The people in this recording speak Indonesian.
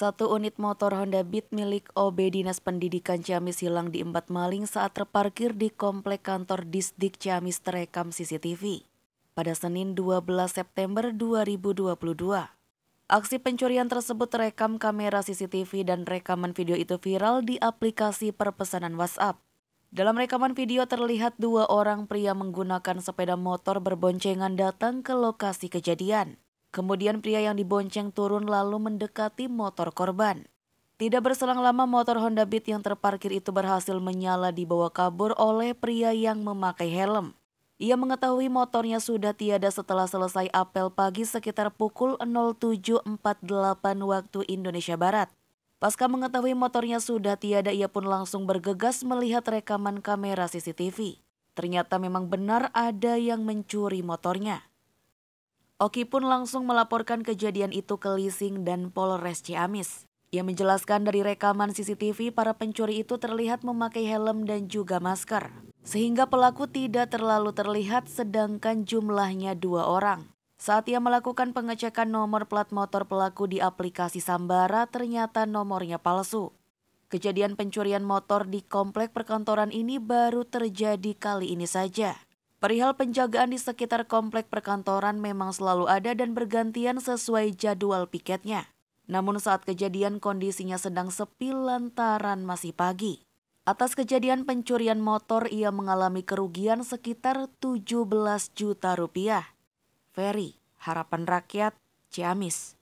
Satu unit motor Honda Beat milik OB Dinas Pendidikan Ciamis hilang di diembat maling saat terparkir di komplek kantor Disdik Ciamis terekam CCTV. Pada Senin 12 September 2022, aksi pencurian tersebut terekam kamera CCTV dan rekaman video itu viral di aplikasi perpesanan WhatsApp. Dalam rekaman video terlihat dua orang pria menggunakan sepeda motor berboncengan datang ke lokasi kejadian. Kemudian pria yang dibonceng turun lalu mendekati motor korban. Tidak berselang lama motor Honda Beat yang terparkir itu berhasil menyala dibawa kabur oleh pria yang memakai helm. Ia mengetahui motornya sudah tiada setelah selesai apel pagi sekitar pukul 07.48 waktu Indonesia Barat. Pasca mengetahui motornya sudah tiada, ia pun langsung bergegas melihat rekaman kamera CCTV. Ternyata memang benar ada yang mencuri motornya. Oki pun langsung melaporkan kejadian itu ke Lising dan Polres Ciamis. Ia menjelaskan dari rekaman CCTV para pencuri itu terlihat memakai helm dan juga masker. Sehingga pelaku tidak terlalu terlihat sedangkan jumlahnya dua orang. Saat ia melakukan pengecekan nomor plat motor pelaku di aplikasi Sambara ternyata nomornya palsu. Kejadian pencurian motor di komplek perkantoran ini baru terjadi kali ini saja. Perihal penjagaan di sekitar komplek perkantoran memang selalu ada dan bergantian sesuai jadwal piketnya. Namun saat kejadian kondisinya sedang sepi lantaran masih pagi. Atas kejadian pencurian motor ia mengalami kerugian sekitar 17 juta rupiah. Ferry, Harapan Rakyat, Ciamis.